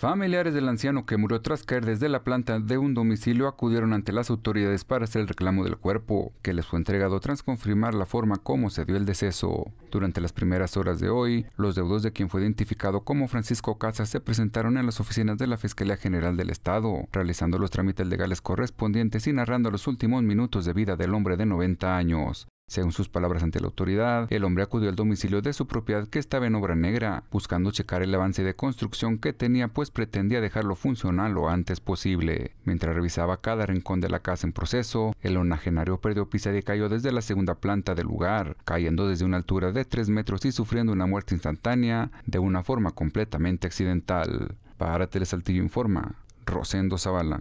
Familiares del anciano que murió tras caer desde la planta de un domicilio acudieron ante las autoridades para hacer el reclamo del cuerpo, que les fue entregado tras confirmar la forma como se dio el deceso. Durante las primeras horas de hoy, los deudos de quien fue identificado como Francisco Casas se presentaron en las oficinas de la Fiscalía General del Estado, realizando los trámites legales correspondientes y narrando los últimos minutos de vida del hombre de 90 años. Según sus palabras ante la autoridad, el hombre acudió al domicilio de su propiedad que estaba en obra negra, buscando checar el avance de construcción que tenía pues pretendía dejarlo funcional lo antes posible. Mientras revisaba cada rincón de la casa en proceso, el onagenario perdió pisa y cayó desde la segunda planta del lugar, cayendo desde una altura de 3 metros y sufriendo una muerte instantánea de una forma completamente accidental. Para Telesaltillo informa, Rosendo Zavala.